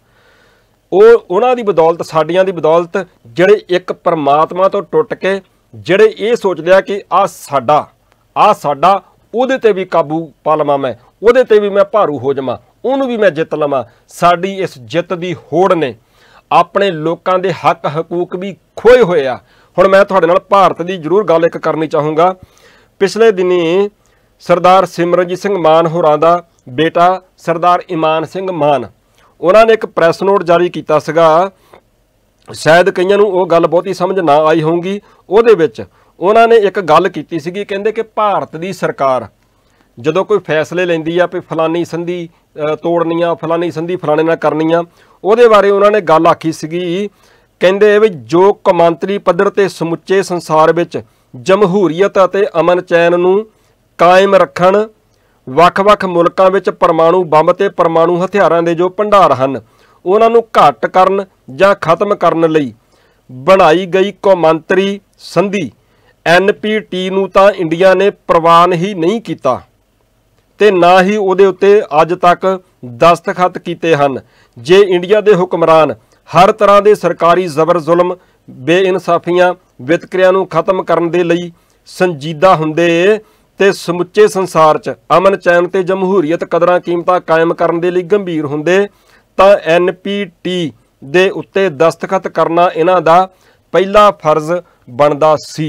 ਉਹ ਉਹਨਾਂ ਦੀ ਬਦੌਲਤ ਸਾਡੀਆਂ ਦੀ ਬਦੌਲਤ ਜਿਹੜੇ ਇੱਕ ਪਰਮਾਤਮਾ ਤੋਂ ਟੁੱਟ ਕੇ ਜਿਹੜੇ ਇਹ ਸੋਚਦੇ ਆ ਕਿ ਆ ਸਾਡਾ ਆ ਸਾਡਾ ਉਹਦੇ ਤੇ ਵੀ ਕਾਬੂ ਪਾ ਲਵਾਂ ਮੈਂ ਉਹਦੇ ਤੇ ਵੀ ਮੈਂ ਭਾਰੂ ਹੋ ਜਾਵਾਂ ਉਹਨੂੰ ਵੀ ਮੈਂ ਜਿੱਤ ਲਵਾਂ ਸਾਡੀ ਇਸ ਜਿੱਤ ਦੀ ਹੋੜ ਨੇ ਆਪਣੇ ਲੋਕਾਂ ਦੇ ਹੱਕ ਹਕੂਕ ਵੀ ਖੋਏ ਹੋਏ ਆ ਹੁਣ ਮੈਂ ਤੁਹਾਡੇ ਨਾਲ ਭਾਰਤ ਦੀ ਜ਼ਰੂਰ ਗੱਲ ਇੱਕ ਕਰਨੀ ਚਾਹੂੰਗਾ ਪਿਛਲੇ ਦਿਨੀ ਸਰਦਾਰ ਸਿਮਰਨਜੀਤ ਸਿੰਘ ਮਾਨ ਹੋਰਾਂ ਦਾ ਬੇਟਾ ਸਰਦਾਰ ਇਮਾਨ ਸਿੰਘ ਮਾਨ ਉਹਨਾਂ ਨੇ ਇੱਕ ਪ੍ਰੈਸ ਨੋਟ ਜਾਰੀ ਕੀਤਾ ਸੀਗਾ ਸ਼ਾਇਦ ਕਈਆਂ ਨੂੰ ਉਹ ਗੱਲ ਬਹੁਤੀ ਸਮਝ ਨਾ ਆਈ ਹੋਊਗੀ ਉਹਦੇ ਵਿੱਚ ਉਹਨਾਂ ਨੇ ਇੱਕ ਗੱਲ ਕੀਤੀ ਸੀਗੀ ਕਹਿੰਦੇ ਕਿ ਭਾਰਤ ਦੀ ਸਰਕਾਰ ਜਦੋਂ ਕੋਈ ਫੈਸਲੇ ਲੈਂਦੀ ਆ ਵੀ ਫਲਾਨੀ ਸੰਧੀ ਤੋੜਨੀਆਂ ਫਲਾਨੀ ਸੰਧੀ ਫਲਾਣੇ ਨਾਲ ਕਰਨੀਆਂ ਉਹਦੇ ਬਾਰੇ ਉਹਨਾਂ ਨੇ ਗੱਲ ਆਖੀ ਸੀਗੀ ਕਹਿੰਦੇ ਵੀ ਜੋ ਕਮਾਂਤਰੀ ਪੱਧਰ ਤੇ ਸਮੁੱਚੇ ਸੰਸਾਰ ਵਿੱਚ ਜਮਹੂਰੀਅਤ ਅਤੇ ਅਮਨ ਚੈਨ ਨੂੰ ਕਾਇਮ ਰੱਖਣ ਵੱਖ-ਵੱਖ ਮੁਲਕਾਂ ਵਿੱਚ ਪਰਮਾਣੂ ਬੰਬ ਤੇ ਪਰਮਾਣੂ ਹਥਿਆਰਾਂ ਦੇ ਜੋ ਭੰਡਾਰ ਹਨ ਉਹਨਾਂ ਨੂੰ ਘਟ ਕਰਨ ਜਾਂ ਖਤਮ ਕਰਨ ਲਈ ਬਣਾਈ ਗਈ ਕੌਮਾਂਤਰੀ ਸੰਧੀ ਐਨਪੀਟੀ ਨੂੰ ਤਾਂ ਇੰਡੀਆ ਨੇ ਪ੍ਰਵਾਨ ਹੀ ਨਹੀਂ ਕੀਤਾ ਤੇ ਨਾ ਹੀ ਉਹਦੇ ਉੱਤੇ ਅੱਜ ਤੱਕ ਦਸਤਖਤ ਕੀਤੇ ਹਨ ਜੇ ਇੰਡੀਆ ਦੇ ਹੁਕਮਰਾਨ ਹਰ ਤਰ੍ਹਾਂ ਦੇ ਸਰਕਾਰੀ ਜ਼ਬਰ ਜ਼ੁਲਮ ਬੇਇਨਸਾਫੀਆਂ ਵਿਤਕਰਿਆਂ ਨੂੰ ਖਤਮ ਕਰਨ ਦੇ ਲਈ ਸੰਜੀਦਾ ਹੁੰਦੇ ਤੇ ਸਮੁੱਚੇ ਸੰਸਾਰ 'ਚ ਅਮਨ ਚੈਨ ਤੇ ਜਮਹੂਰੀਅਤ ਕਦਰਾਂ ਕੀਮਤਾਂ ਕਾਇਮ ਕਰਨ ਦੇ ਲਈ ਗੰਭੀਰ ਹੁੰਦੇ ਤਾਂ ਐਨਪੀਟੀ ਦੇ ਉੱਤੇ ਦਸਤਖਤ ਕਰਨਾ ਇਹਨਾਂ ਦਾ ਪਹਿਲਾ ਫਰਜ਼ ਬਣਦਾ ਸੀ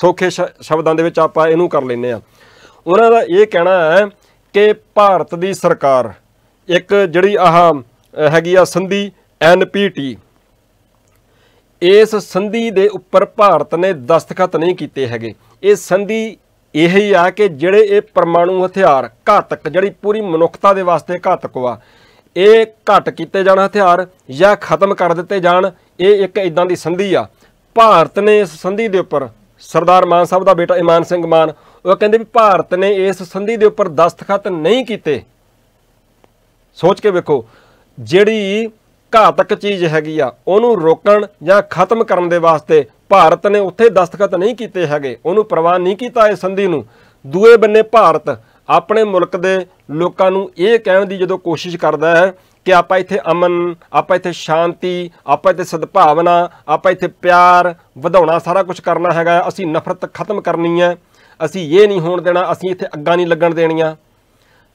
ਸੋਖੇ ਸ਼ਬਦਾਂ ਦੇ ਵਿੱਚ ਆਪਾਂ ਇਹਨੂੰ ਕਰ ਲੈਨੇ ਆ ਉਹਨਾਂ ਦਾ ਇਹ ਕਹਿਣਾ ਹੈ ਕਿ ਭਾਰਤ ਦੀ ਸਰਕਾਰ ਇੱਕ ਜਿਹੜੀ ਆਹ ਹੈਗੀ ਆ ਸੰਧੀ ਐਨਪੀਟੀ ਇਸ ਸੰਧੀ ਦੇ ਉੱਪਰ ਭਾਰਤ ਨੇ ਦਸਤਖਤ ਨਹੀਂ ਕੀਤੇ ਹੈਗੇ ਇਹ ਸੰਧੀ ਇਹ ਹੀ ਆ ਕਿ ਜਿਹੜੇ ਇਹ ਪਰਮਾਣੂ ਹਥਿਆਰ ਘਾਤਕ ਜਿਹੜੀ ਪੂਰੀ ਮਨੁੱਖਤਾ ਦੇ ਵਾਸਤੇ ਘਾਤਕ ਆ ਇਹ ਘਟ ਕੀਤੇ ਜਾਣ ਹਥਿਆਰ ਜਾਂ ਖਤਮ ਕਰ ਦਿੱਤੇ ਜਾਣ ਇਹ ਇੱਕ ਇਦਾਂ ਦੀ ਸੰਧੀ ਆ ਭਾਰਤ ਨੇ ਇਸ ਸੰਧੀ ਦੇ ਉੱਪਰ ਸਰਦਾਰ ਮਾਨ ਸਾਹਿਬ ਦਾ ਬੇਟਾ ਇਮਾਨ ਸਿੰਘ ਮਾਨ ਉਹ ਕਹਿੰਦੇ ਵੀ ਭਾਰਤ ਨੇ ਇਸ ਸੰਧੀ ਦੇ ਉੱਪਰ ਦਸਤਖਤ ਨਹੀਂ ਕੀਤੇ ਸੋਚ ਕੇ ਵੇਖੋ ਜਿਹੜੀ ਘਾਤਕ ਚੀਜ਼ ਹੈਗੀ ਆ ਉਹਨੂੰ ਰੋਕਣ ਜਾਂ ਖਤਮ ਕਰਨ ਦੇ ਵਾਸਤੇ ਭਾਰਤ ਨੇ ਉੱਥੇ ਦਸਤਖਤ ਨਹੀਂ ਕੀਤੇ ਹੈਗੇ ਉਹਨੂੰ ਪ੍ਰਵਾਨ ਨਹੀਂ ਕੀਤਾ ਇਹ ਸੰਧੀ ਨੂੰ ਦੂਏ ਬੰਨੇ ਭਾਰਤ ਆਪਣੇ ਮੁਲਕ ਦੇ ਲੋਕਾਂ ਨੂੰ ਇਹ ਕਹਿਣ ਦੀ ਜਦੋਂ ਕੋਸ਼ਿਸ਼ ਕਰਦਾ ਹੈ ਕਿ ਆਪਾਂ ਇੱਥੇ ਅਮਨ ਆਪਾਂ ਇੱਥੇ ਸ਼ਾਂਤੀ ਆਪਾਂ ਇੱਥੇ ਸਦਭਾਵਨਾ ਆਪਾਂ ਇੱਥੇ ਪਿਆਰ ਵਧਾਉਣਾ ਸਾਰਾ ਕੁਝ ਕਰਨਾ ਹੈਗਾ ਅਸੀਂ ਨਫ਼ਰਤ ਖਤਮ ਕਰਨੀ ਹੈ ਅਸੀਂ ਇਹ ਨਹੀਂ ਹੋਣ ਦੇਣਾ ਅਸੀਂ ਇੱਥੇ ਅੱਗਾ ਨਹੀਂ ਲੱਗਣ ਦੇਣੀਆਂ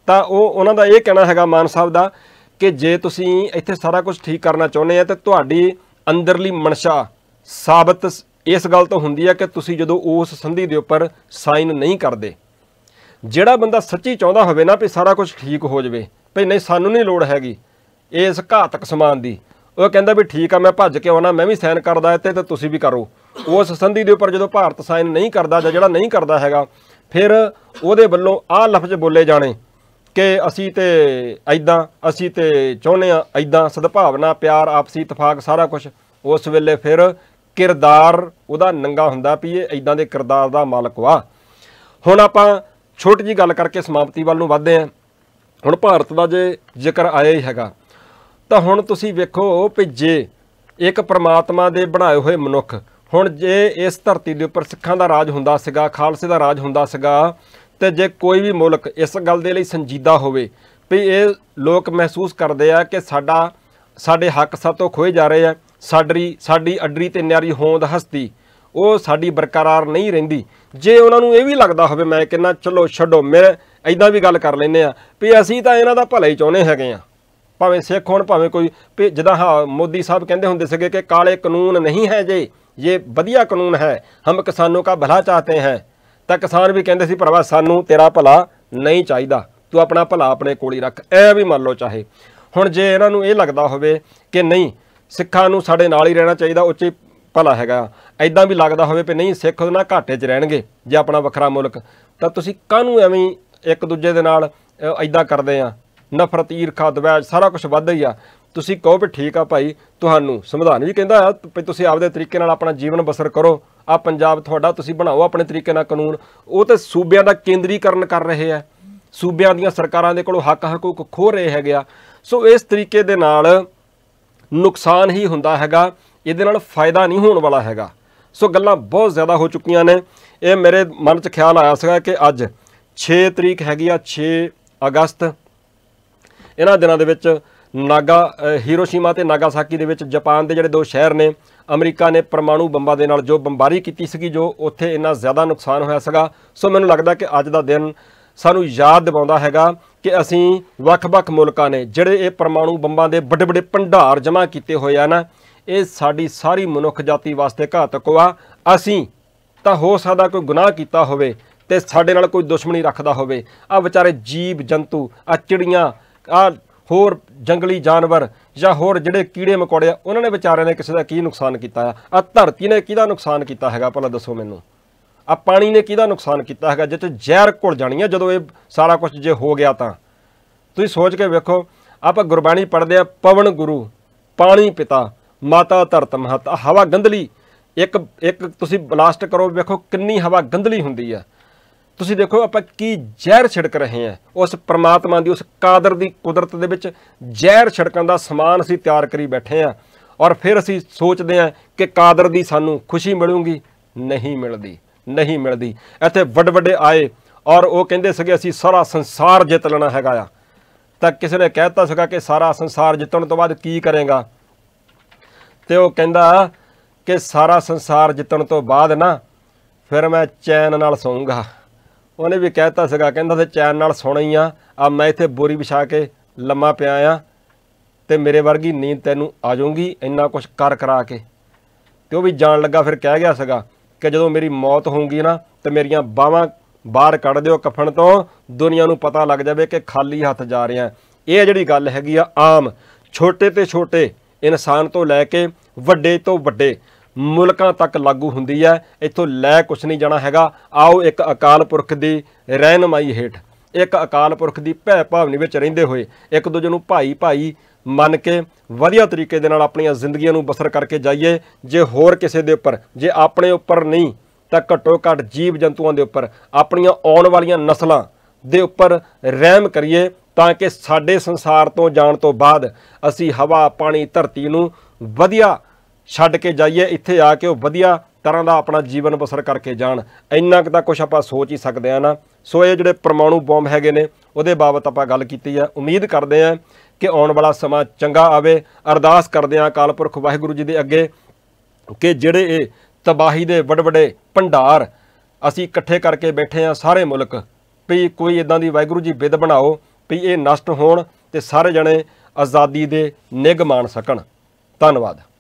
ਤਾਂ ਉਹ ਉਹਨਾਂ ਦਾ ਇਹ ਕਹਿਣਾ ਹੈਗਾ ਮਾਨ ਸਾਹਿਬ ਦਾ ਕਿ ਜੇ ਤੁਸੀਂ ਇੱਥੇ ਸਾਰਾ ਕੁਝ ਠੀਕ ਕਰਨਾ ਚਾਹੁੰਦੇ ਆ ਤੇ ਤੁਹਾਡੀ ਅੰਦਰਲੀ ਮਨਸ਼ਾ ਸਾਬਤ ਇਸ ਗੱਲ ਤੋਂ ਹੁੰਦੀ ਹੈ ਕਿ ਤੁਸੀਂ ਜਦੋਂ ਉਸ ਸੰਧੀ ਦੇ ਉੱਪਰ ਸਾਈਨ ਨਹੀਂ ਕਰਦੇ ਜਿਹੜਾ ਬੰਦਾ ਸੱਚੀ ਚਾਹੁੰਦਾ ਹੋਵੇ ਨਾ ਵੀ ਸਾਰਾ ਕੁਝ ਠੀਕ ਹੋ ਜਾਵੇ ਭਈ ਨਹੀਂ ਸਾਨੂੰ ਨਹੀਂ ਲੋੜ ਹੈਗੀ ਇਸ ਘਾਤਕ ਸਮਾਨ ਦੀ ਉਹ ਕਹਿੰਦਾ ਵੀ ਠੀਕ ਆ ਮੈਂ ਭੱਜ ਕੇ ਆਉਣਾ ਮੈਂ ਵੀ ਸਾਈਨ ਕਰਦਾ ਇੱਥੇ ਤੇ ਤੁਸੀਂ ਵੀ ਕਰੋ ਉਸ ਸੰਧੀ ਦੇ ਉੱਪਰ ਜਦੋਂ ਭਾਰਤ ਸਾਈਨ ਨਹੀਂ ਕਰਦਾ ਜਾਂ ਜਿਹੜਾ ਨਹੀਂ ਕਰਦਾ ਹੈਗਾ ਫਿਰ ਉਹਦੇ ਵੱਲੋਂ ਆਹ ਲਫ਼ਜ਼ ਬੋਲੇ ਜਾਣੇ ਕਿ ਅਸੀਂ ਤੇ ਐਦਾਂ ਅਸੀਂ ਤੇ ਚਾਹੁੰਦੇ ਆ ਐਦਾਂ ਸਦਭਾਵਨਾ ਪਿਆਰ ਆਪਸੀ ਇਤਫਾਕ ਸਾਰਾ ਕੁਝ ਉਸ ਵੇਲੇ ਫਿਰ ਕਿਰਦਾਰ ਉਹਦਾ ਨੰਗਾ ਹੁੰਦਾ ਵੀ ਇਹ ਇਦਾਂ ਦੇ ਕਿਰਦਾਰ ਦਾ ਮਾਲਕ ਵਾ ਹੁਣ ਆਪਾਂ ਛੋਟੀ ਜੀ ਗੱਲ ਕਰਕੇ ਸਮਾਪਤੀ ਵੱਲ ਨੂੰ ਵਧਦੇ ਆਂ ਹੁਣ ਭਾਰਤ ਦਾ ਜੇ ਜ਼ਿਕਰ ਆਇਆ ਹੀ ਹੈਗਾ ਤਾਂ ਹੁਣ ਤੁਸੀਂ ਵੇਖੋ ਵੀ ਜੇ ਇੱਕ ਪ੍ਰਮਾਤਮਾ ਦੇ ਬਣਾਏ ਹੋਏ ਮਨੁੱਖ ਹੁਣ ਜੇ ਇਸ ਧਰਤੀ ਦੇ ਉੱਪਰ ਸਿੱਖਾਂ ਦਾ ਰਾਜ ਹੁੰਦਾ ਸੀਗਾ ਖਾਲਸੇ ਦਾ ਰਾਜ ਹੁੰਦਾ ਸੀਗਾ ਤੇ ਜੇ ਕੋਈ ਵੀ ਮੁਲਕ ਇਸ ਗੱਲ ਦੇ ਲਈ ਸੰਜੀਦਾ ਹੋਵੇ ਵੀ ਇਹ ਲੋਕ ਮਹਿਸੂਸ ਕਰਦੇ ਆ ਕਿ ਸਾਡਾ ਸਾਡੇ ਹੱਕ ਸਾਤੋਂ ਖੋਏ ਜਾ ਰਹੇ ਆ ਸਾਡੀ ਸਾਡੀ ਅਡਰੀ ਤੇ ਨਿਆਰੀ ਹੋਂਦ ਹਸਤੀ ਉਹ ਸਾਡੀ ਬਰਕਰਾਰ ਨਹੀਂ ਰਹਿੰਦੀ ਜੇ ਉਹਨਾਂ ਨੂੰ ਇਹ ਵੀ ਲੱਗਦਾ ਹੋਵੇ ਮੈਂ ਕਿੰਨਾ ਚਲੋ ਛੱਡੋ ਮੇਰੇ ਐਦਾਂ ਵੀ ਗੱਲ ਕਰ ਲੈਨੇ ਆ ਵੀ ਅਸੀਂ ਤਾਂ ਇਹਨਾਂ ਦਾ ਭਲਾ ਹੀ ਚਾਹੁੰਦੇ ਹੈਗੇ ਆ ਭਾਵੇਂ ਸਿੱਖ ਹੋਣ ਭਾਵੇਂ ਕੋਈ ਵੀ ਜਦਾਂ ਹਾ ਮੋਦੀ ਸਾਹਿਬ ਕਹਿੰਦੇ ਹੁੰਦੇ ਸੀਗੇ ਕਿ ਕਾਲੇ ਕਾਨੂੰਨ ਨਹੀਂ ਹੈ ਜੇ ਇਹ ਵਧੀਆ ਕਾਨੂੰਨ ਹੈ ਹਮ ਕਿਸਾਨੋਂ ਦਾ ਭਲਾ ਚਾਹਤੇ ਹੈ ਤਾਂ ਕਿਸਾਨ ਵੀ ਕਹਿੰਦੇ ਸੀ ਪਰਵਾ ਸਾਨੂੰ ਤੇਰਾ ਭਲਾ ਨਹੀਂ ਚਾਹੀਦਾ ਤੂੰ ਆਪਣਾ ਭਲਾ ਆਪਣੇ ਕੋਲ ਹੀ ਰੱਖ ਐ ਵੀ ਮੰਨ ਲਓ ਚਾਹੇ ਹੁਣ ਜੇ ਇਹਨਾਂ ਨੂੰ ਇਹ ਲੱਗਦਾ ਹੋਵੇ ਕਿ ਨਹੀਂ ਸਿੱਖਾਂ ਨੂੰ ਸਾਡੇ ਨਾਲ ਹੀ ਰਹਿਣਾ ਚਾਹੀਦਾ ਉੱਚੇ ਭਲਾ ਹੈਗਾ ਐਦਾਂ ਵੀ ਲੱਗਦਾ ਹੋਵੇ ਵੀ ਨਹੀਂ ਸਿੱਖ ਉਹਨਾਂ ਘਾਟੇ 'ਚ ਰਹਿਣਗੇ ਜੇ ਆਪਣਾ ਵੱਖਰਾ ਮੁਲਕ ਤਾਂ ਤੁਸੀਂ ਕਾਹਨੂੰ ਐਵੇਂ ਇੱਕ ਦੂਜੇ ਦੇ ਨਾਲ ਐਦਾਂ ਕਰਦੇ ਆ ਨਫ਼ਰਤ ਈਰਖਾ ਦਵੈਜ ਸਾਰਾ ਕੁਝ ਵੱਧ ਹੀ ਆ ਤੁਸੀਂ ਕਹੋ ਵੀ ਠੀਕ ਆ ਭਾਈ ਤੁਹਾਨੂੰ ਸੰਵਿਧਾਨ ਵੀ ਕਹਿੰਦਾ ਆ ਵੀ ਤੁਸੀਂ ਆਪਦੇ ਤਰੀਕੇ ਨਾਲ ਆਪਣਾ ਜੀਵਨ ਬਸਰ ਕਰੋ ਆ ਪੰਜਾਬ ਤੁਹਾਡਾ ਤੁਸੀਂ ਬਣਾਓ ਆਪਣੇ ਤਰੀਕੇ ਨਾਲ ਕਾਨੂੰਨ ਉਹ ਤੇ ਸੂਬਿਆਂ ਦਾ ਕੇਂਦਰੀਕਰਨ ਕਰ ਰਹੇ ਆ ਸੂਬਿਆਂ ਦੀਆਂ ਸਰਕਾਰਾਂ ਦੇ ਕੋਲੋਂ ਹੱਕ ਹਕੂਕ ਖੋ ਰਹੇ ਹੈਗੇ ਆ ਸੋ ਇਸ ਤਰੀਕੇ ਦੇ ਨਾਲ ਨੁਕਸਾਨ ਹੀ ਹੁੰਦਾ ਹੈਗਾ ਇਹਦੇ ਨਾਲ ਫਾਇਦਾ ਨਹੀਂ ਹੋਣ ਵਾਲਾ ਹੈਗਾ ਸੋ ਗੱਲਾਂ ਬਹੁਤ ਜ਼ਿਆਦਾ ਹੋ ਚੁੱਕੀਆਂ ਨੇ ਇਹ ਮੇਰੇ ਮਨ 'ਚ ਖਿਆਲ ਆਇਆ ਸੀਗਾ ਕਿ ਅੱਜ 6 ਤਰੀਕ ਹੈਗੀ ਆ 6 ਅਗਸਤ ਇਹਨਾਂ ਦਿਨਾਂ ਦੇ ਵਿੱਚ ਨਾਗਾ ਹੀਰੋਸ਼ੀਮਾ ਤੇ ਨਾਗਾਸਾਕੀ ਦੇ ਵਿੱਚ ਜਾਪਾਨ ਦੇ ਜਿਹੜੇ ਦੋ ਸ਼ਹਿਰ ਨੇ ਅਮਰੀਕਾ ਨੇ ਪਰਮਾਣੂ ਬੰਬਾਂ ਦੇ ਨਾਲ ਜੋ ਬੰਬਾਰੀ ਕੀਤੀ ਸੀਗੀ ਜੋ ਉੱਥੇ ਇੰਨਾ ਜ਼ਿਆਦਾ ਨੁਕਸਾਨ ਹੋਇਆ ਸੀਗਾ ਸੋ ਮੈਨੂੰ ਲੱਗਦਾ ਕਿ ਅੱਜ ਦਾ ਦਿਨ ਸਾਨੂੰ ਯਾਦ ਦਿਵਾਉਂਦਾ ਹੈਗਾ ਕਿ ਅਸੀਂ ਵੱਖ-ਵੱਖ ਮੁਲਕਾਂ ਨੇ ਜਿਹੜੇ ਇਹ ਪਰਮਾਣੂ ਬੰਬਾਂ ਦੇ ਵੱਡੇ-ਵੱਡੇ ਭੰਡਾਰ ਜਮ੍ਹਾਂ ਕੀਤੇ ਹੋਏ ਆ ਨਾ ਇਹ ਸਾਡੀ ਸਾਰੀ ਮਨੁੱਖ ਜਾਤੀ ਵਾਸਤੇ ਘਾਤਕ ਆ ਅਸੀਂ ਤਾਂ ਹੋ ਸਕਦਾ ਕੋਈ ਗੁਨਾਹ ਕੀਤਾ ਹੋਵੇ ਤੇ ਸਾਡੇ ਨਾਲ ਕੋਈ ਦੁਸ਼ਮਣੀ ਰੱਖਦਾ ਹੋਵੇ ਆ ਵਿਚਾਰੇ ਜੀਵ ਜੰਤੂ ਆ ਚਿੜੀਆਂ ਆ ਹੋਰ ਜੰਗਲੀ ਜਾਨਵਰ ਜਾਂ ਹੋਰ ਜਿਹੜੇ ਕੀੜੇ ਮਕੌੜੇ ਆ ਉਹਨਾਂ ਨੇ ਵਿਚਾਰਿਆਂ ਨੇ ਕਿਸੇ ਦਾ ਕੀ ਨੁਕਸਾਨ ਕੀਤਾ ਆ ਧਰਤੀ ਨੇ ਕਿਹਦਾ ਨੁਕਸਾਨ ਕੀਤਾ ਹੈਗਾ ਭਲਾ ਦੱਸੋ ਮੈਨੂੰ ਆ ਪਾਣੀ ਨੇ ਕਿਹਦਾ ਨੁਕਸਾਨ ਕੀਤਾ ਹੈਗਾ ਜਿੱਥੇ ਜ਼ਹਿਰ ਘੁਲ ਜਾਣੀ ਹੈ ਜਦੋਂ ਇਹ ਸਾਰਾ ਕੁਝ ਜੇ ਹੋ ਗਿਆ ਤਾਂ ਤੁਸੀਂ ਸੋਚ ਕੇ ਵੇਖੋ ਆਪਾਂ ਗੁਰਬਾਣੀ ਪੜ੍ਹਦੇ ਆ ਪਵਨ ਗੁਰੂ ਪਾਣੀ ਪਿਤਾ ਮਾਤਾ ਧਰਤ ਮਹਤ ਹਵਾ ਗੰਧਲੀ ਇੱਕ ਇੱਕ ਤੁਸੀਂ ਬਲਾਸਟ ਕਰੋ ਵੇਖੋ ਕਿੰਨੀ ਹਵਾ ਗੰਧਲੀ ਹੁੰਦੀ ਆ ਤੁਸੀਂ ਦੇਖੋ ਆਪਾਂ ਕੀ ਜ਼ਹਿਰ ਛਿੜਕ ਰਹੇ ਆ ਉਸ ਪ੍ਰਮਾਤਮਾ ਦੀ ਉਸ ਕਾਦਰ ਦੀ ਕੁਦਰਤ ਦੇ ਵਿੱਚ ਜ਼ਹਿਰ ਛਿੜਕਣ ਦਾ ਸਮਾਨ ਅਸੀਂ ਤਿਆਰ ਕਰੀ ਬੈਠੇ ਆ ਔਰ ਫਿਰ ਅਸੀਂ ਸੋਚਦੇ ਆ ਕਿ ਕਾਦਰ ਦੀ ਸਾਨੂੰ ਖੁਸ਼ੀ ਮਿਲੂਗੀ ਨਹੀਂ ਮਿਲਦੀ ਨਹੀਂ ਮਿਲਦੀ ਇੱਥੇ ਵੱਡ ਵੱਡੇ ਆਏ ਔਰ ਉਹ ਕਹਿੰਦੇ ਸੀਗੇ ਅਸੀਂ ਸਾਰਾ ਸੰਸਾਰ ਜਿੱਤ ਲੈਣਾ ਹੈਗਾ ਆ ਤਾਂ ਕਿਸੇ ਨੇ ਕਹਿਤਾ ਸੀਗਾ ਕਿ ਸਾਰਾ ਸੰਸਾਰ ਜਿੱਤਣ ਤੋਂ ਬਾਅਦ ਕੀ ਕਰੇਗਾ ਤੇ ਉਹ ਕਹਿੰਦਾ ਕਿ ਸਾਰਾ ਸੰਸਾਰ ਜਿੱਤਣ ਤੋਂ ਬਾਅਦ ਨਾ ਫਿਰ ਮੈਂ ਚੈਨ ਨਾਲ ਸੌਂਗਾ ਉਹਨੇ ਵੀ ਕਹਿਤਾ ਸੀਗਾ ਕਹਿੰਦਾ ਤੇ ਚੈਨ ਨਾਲ ਸੌਣਾ ਹੀ ਆ ਆ ਮੈਂ ਇੱਥੇ ਬੋਰੀ ਵਿਛਾ ਕੇ ਲੰਮਾ ਪਿਆ ਆ ਤੇ ਮੇਰੇ ਵਰਗੀ ਨੀਂਦ ਤੈਨੂੰ ਆ ਜਾਊਗੀ ਇੰਨਾ ਕੁਝ ਕਰ ਕਰਾ ਕੇ ਤੇ ਉਹ ਵੀ ਜਾਣ ਲੱਗਾ ਫਿਰ ਕਹਿ ਗਿਆ ਸੀਗਾ ਕਿ ਜਦੋਂ ਮੇਰੀ ਮੌਤ ਹੋਊਗੀ ਨਾ ਤੇ ਮੇਰੀਆਂ ਬਾਹਾਂ ਬਾਹਰ ਕੱਢ ਦਿਓ ਕਫਨ ਤੋਂ ਦੁਨੀਆ ਨੂੰ ਪਤਾ ਲੱਗ ਜਾਵੇ ਕਿ ਖਾਲੀ ਹੱਥ ਜਾ ਰਿਹਾ ਇਹ ਜਿਹੜੀ ਗੱਲ ਹੈਗੀ ਆ ਆਮ ਛੋਟੇ ਤੇ ਛੋਟੇ ਇਨਸਾਨ ਤੋਂ ਲੈ ਕੇ ਵੱਡੇ ਤੋਂ ਵੱਡੇ ਮੁਲਕਾਂ ਤੱਕ ਲਾਗੂ ਹੁੰਦੀ ਹੈ ਇੱਥੋਂ ਲੈ ਕੁਛ ਨਹੀਂ ਜਾਣਾ ਹੈਗਾ ਆਓ ਇੱਕ ਅਕਾਲ ਪੁਰਖ ਦੀ ਰਹਿਨਮਾਈ ਹੇਠ ਇੱਕ ਅਕਾਲ ਪੁਰਖ ਦੀ ਭੈ ਭਾਵਨੀ ਵਿੱਚ ਰਹਿੰਦੇ ਹੋਏ ਇੱਕ ਦੂਜੇ ਨੂੰ ਭਾਈ ਭਾਈ ਮੰਨ ਕੇ ਵਧੀਆ ਤਰੀਕੇ ਦੇ ਨਾਲ ਆਪਣੀਆਂ ਜ਼ਿੰਦਗੀਆਂ ਨੂੰ ਬਸਰ ਕਰਕੇ ਜਾਈਏ ਜੇ ਹੋਰ ਕਿਸੇ ਦੇ ਉੱਪਰ ਜੇ ਆਪਣੇ ਉੱਪਰ ਨਹੀਂ ਤਾਂ ਘੱਟੋ ਘੱਟ ਜੀਵ ਜੰਤੂਆਂ ਦੇ ਉੱਪਰ ਆਪਣੀਆਂ ਆਉਣ ਵਾਲੀਆਂ ਨਸਲਾਂ ਦੇ ਉੱਪਰ ਰਹਿਮ ਕਰੀਏ ਤਾਂ ਕਿ ਸਾਡੇ ਸੰਸਾਰ ਤੋਂ ਜਾਣ ਤੋਂ ਬਾਅਦ ਅਸੀਂ ਹਵਾ ਪਾਣੀ ਧਰਤੀ ਨੂੰ ਵਧੀਆ ਛੱਡ ਕੇ ਜਾਈਏ ਇੱਥੇ ਆ ਕੇ ਉਹ ਵਧੀਆ ਤਰ੍ਹਾਂ ਦਾ ਆਪਣਾ ਜੀਵਨ ਬਸਰ ਕਰਕੇ ਜਾਣ ਇੰਨਾ ਕੁ ਤਾਂ ਕੁਝ ਆਪਾਂ ਸੋਚ ਹੀ ਸਕਦੇ ਆ ਨਾ ਸੋ ਇਹ ਜਿਹੜੇ ਪਰਮਾਣੂ ਬੰਬ ਹੈਗੇ ਨੇ ਉਹਦੇ ਬਾਬਤ ਆਪਾਂ ਗੱਲ ਕੀਤੀ ਆ ਉਮੀਦ ਕਰਦੇ ਆ ਕਿ ਆਉਣ ਵਾਲਾ ਸਮਾਂ ਚੰਗਾ ਆਵੇ ਅਰਦਾਸ ਕਰਦੇ ਆ ਅਕਾਲ ਪੁਰਖ ਵਾਹਿਗੁਰੂ ਜੀ ਦੇ ਅੱਗੇ ਕਿ ਜਿਹੜੇ ਇਹ ਤਬਾਹੀ ਦੇ ਵੱਡ ਵੱਡੇ ਭੰਡਾਰ ਅਸੀਂ ਇਕੱਠੇ ਕਰਕੇ ਬੈਠੇ ਆ ਸਾਰੇ ਮੁਲਕ ਵੀ ਕੋਈ ਇਦਾਂ ਦੀ ਵਾਹਿਗੁਰੂ ਜੀ ਵਿਦ ਬਣਾਓ ਵੀ ਇਹ ਨਸ਼ਟ ਹੋਣ ਤੇ ਸਾਰੇ ਜਣੇ ਆਜ਼ਾਦੀ ਦੇ ਨਿਗ ਸਕਣ ਧੰਨਵਾਦ